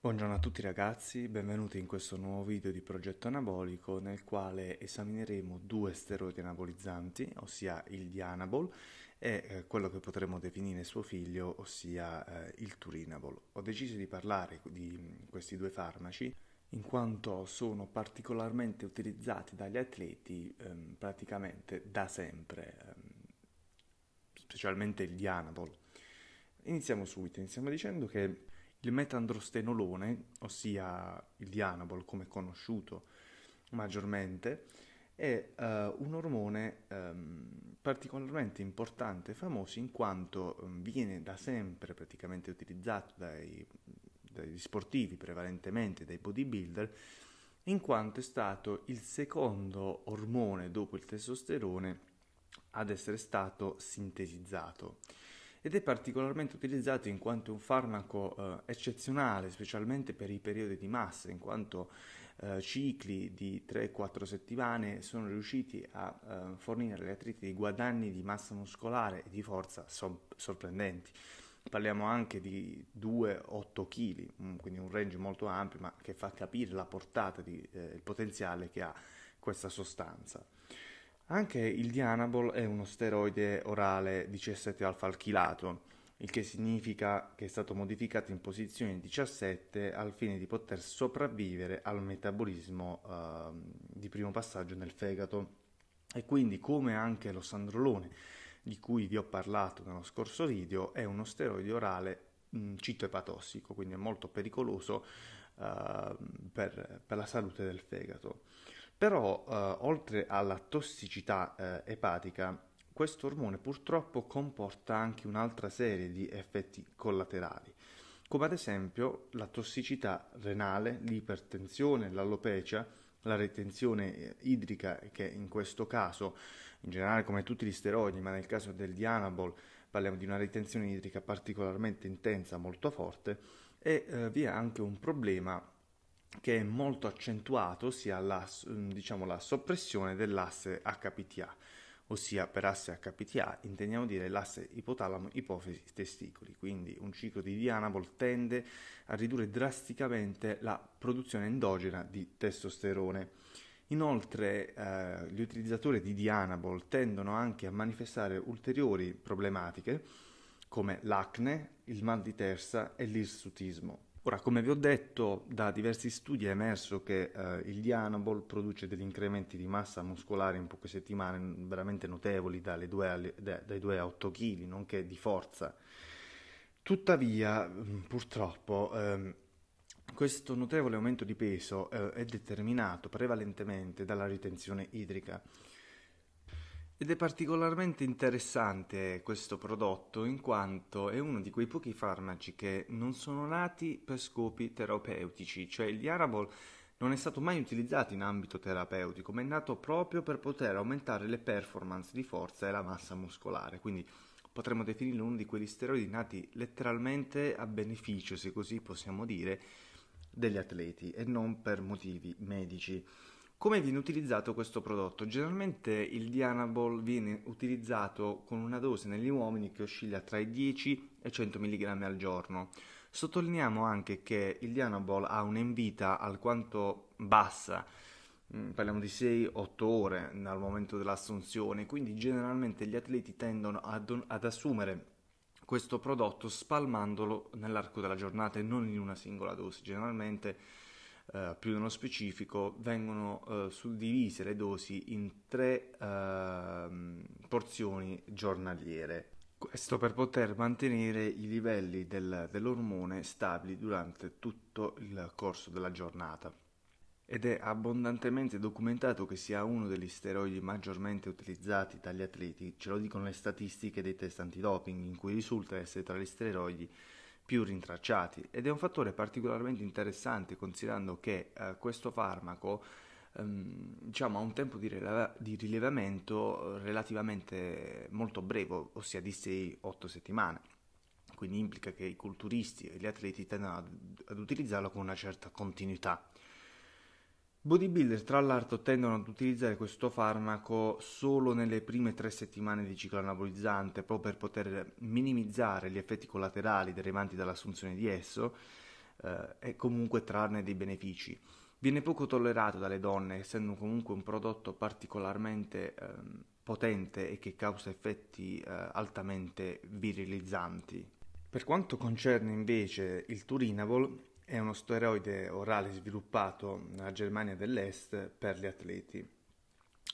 Buongiorno a tutti ragazzi, benvenuti in questo nuovo video di Progetto Anabolico nel quale esamineremo due steroidi anabolizzanti, ossia il Dianabol e eh, quello che potremmo definire suo figlio, ossia eh, il Turinabol. Ho deciso di parlare di mm, questi due farmaci in quanto sono particolarmente utilizzati dagli atleti ehm, praticamente da sempre, ehm, specialmente il dianabol. Iniziamo subito, iniziamo dicendo che il metandrostenolone, ossia il dianabol come conosciuto maggiormente, è uh, un ormone um, particolarmente importante e famoso in quanto um, viene da sempre praticamente utilizzato dai dagli sportivi prevalentemente, dai bodybuilder, in quanto è stato il secondo ormone dopo il testosterone ad essere stato sintetizzato ed è particolarmente utilizzato in quanto è un farmaco eh, eccezionale, specialmente per i periodi di massa, in quanto eh, cicli di 3-4 settimane sono riusciti a eh, fornire agli atleti dei guadagni di massa muscolare e di forza sorprendenti parliamo anche di 2-8 kg, mm, quindi un range molto ampio, ma che fa capire la portata, di, eh, il potenziale che ha questa sostanza. Anche il Dianabol è uno steroide orale 17 alfa alchilato, il che significa che è stato modificato in posizione 17 al fine di poter sopravvivere al metabolismo eh, di primo passaggio nel fegato. E quindi, come anche lo sandrolone, di cui vi ho parlato nello scorso video, è uno steroide orale mh, mm, citoepatossico, quindi è molto pericoloso uh, per, per, la salute del fegato. Però, uh, oltre alla tossicità uh, epatica, questo ormone purtroppo comporta anche un'altra serie di effetti collaterali come ad esempio la tossicità renale, l'ipertensione, l'alopecia, la retenzione eh, idrica che in questo caso, in generale come tutti gli steroidi, ma nel caso del Dianabol parliamo di una retenzione idrica particolarmente intensa, molto forte, e eh, vi è anche un problema che è molto accentuato ossia la, mm, diciamo, la soppressione dell'asse HPTA ossia per asse HPTA intendiamo dire l'asse ipotalamo-ipofisi-testicoli, quindi un ciclo di Dianabol tende a ridurre drasticamente la produzione endogena di testosterone. Inoltre eh, gli utilizzatori di Dianabol tendono anche a manifestare ulteriori problematiche come l'acne, il mal di terza e l'irsutismo. Ora, come vi ho detto, da diversi studi è emerso che eh, il Dianabol produce degli incrementi di massa muscolare in poche settimane veramente notevoli, 2 alle, dai 2 a 8 kg, nonché di forza. Tuttavia, mm, purtroppo, eh, questo notevole aumento di peso eh, è determinato prevalentemente dalla ritenzione idrica. Ed è particolarmente interessante questo prodotto in quanto è uno di quei pochi farmaci che non sono nati per scopi terapeutici, cioè il Diarabol non è stato mai utilizzato in ambito terapeutico, ma è nato proprio per poter aumentare le performance di forza e la massa muscolare, quindi potremmo definirlo uno di quegli steroidi nati letteralmente a beneficio, se così possiamo dire, degli atleti e non per motivi medici. Come viene utilizzato questo prodotto? Generalmente il Dianabol viene utilizzato con una dose negli uomini che oscilla tra i 10 e 100 mg al giorno. Sottolineiamo anche che il Dianabol ha un'envita alquanto bassa, mm, parliamo di 6-8 ore dal momento dell'assunzione, quindi generalmente gli atleti tendono ad, ad assumere questo prodotto spalmandolo nell'arco della giornata e non in una singola dose. Generalmente eh, più nello specifico, vengono eh, suddivise le dosi in tre ehm, porzioni giornaliere. Questo per poter mantenere i livelli del, dell'ormone stabili durante tutto il corso della giornata. Ed è abbondantemente documentato che sia uno degli steroidi maggiormente utilizzati dagli atleti, ce lo dicono le statistiche dei test antidoping, in cui risulta essere tra gli steroidi più rintracciati ed è un fattore particolarmente interessante considerando che eh, questo farmaco ehm, diciamo, ha un tempo di, rileva- di, rilevamento eh, relativamente molto breve, ossia di 6-8 settimane. Quindi implica che i culturisti e gli atleti tendano ad, ad utilizzarlo con una certa continuità. Bodybuilder tra l'altro tendono ad utilizzare questo farmaco solo nelle prime tre settimane di ciclo anabolizzante, proprio per poter minimizzare gli effetti collaterali derivanti dall'assunzione di esso eh, e comunque trarne dei benefici. Viene poco tollerato dalle donne, essendo comunque un prodotto particolarmente eh, potente e che causa effetti eh, altamente virilizzanti. Per quanto concerne invece il Turinabol, è uno steroide orale sviluppato nella Germania dell'Est per gli atleti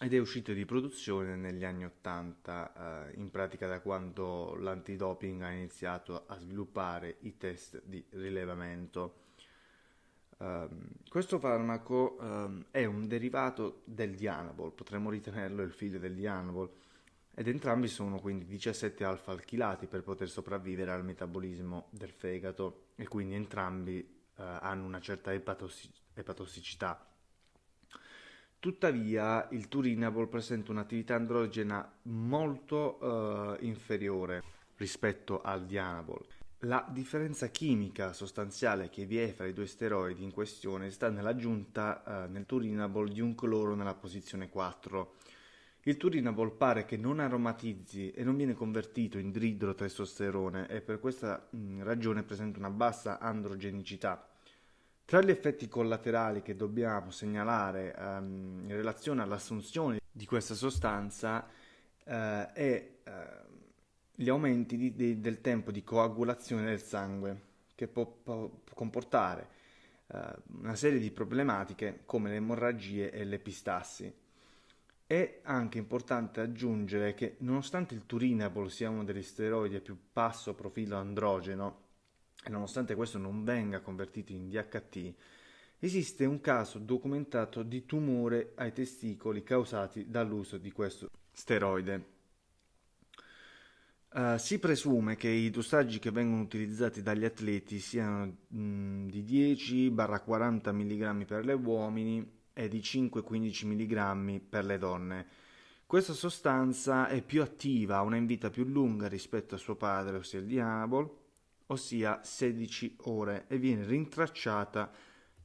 ed è uscito di produzione negli anni 80, eh, in pratica da quando l'antidoping ha iniziato a sviluppare i test di rilevamento. Eh, questo farmaco eh, è un derivato del Dianabol, potremmo ritenerlo il figlio del Dianabol, ed entrambi sono quindi 17 alfa-alchilati per poter sopravvivere al metabolismo del fegato e quindi entrambi eh, hanno una certa epatosi- epatossicità. Tuttavia il turinabol presenta un'attività androgena molto eh, inferiore rispetto al dianabol. La differenza chimica sostanziale che vi è fra i due steroidi in questione sta nell'aggiunta eh, nel turinabol di un cloro nella posizione 4. Il turinabol pare che non aromatizzi e non viene convertito in dridrotestosterone e per questa mh, mm, ragione presenta una bassa androgenicità tra gli effetti collaterali che dobbiamo segnalare um, in relazione all'assunzione di questa sostanza uh, è uh, gli aumenti di, di, del tempo di coagulazione del sangue, che può, può comportare uh, una serie di problematiche come le emorragie e le pistassi. È anche importante aggiungere che nonostante il turinabol sia uno degli steroidi a più basso profilo androgeno, e nonostante questo non venga convertito in DHT, esiste un caso documentato di tumore ai testicoli causati dall'uso di questo steroide. Uh, si presume che i dosaggi che vengono utilizzati dagli atleti siano mh, mm, di 10-40 mg per gli uomini e di 5-15 mg per le donne. Questa sostanza è più attiva, ha una vita più lunga rispetto a suo padre, ossia il diabolo, ossia 16 ore, e viene rintracciata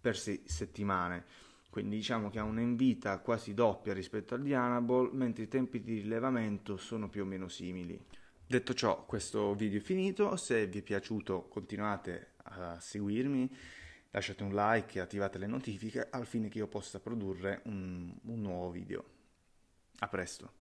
per 6 settimane. Quindi diciamo che ha un'invita quasi doppia rispetto al Dianabol, mentre i tempi di rilevamento sono più o meno simili. Detto ciò, questo video è finito, se vi è piaciuto continuate a seguirmi, lasciate un like e attivate le notifiche al fine che io possa produrre un, un nuovo video. A presto!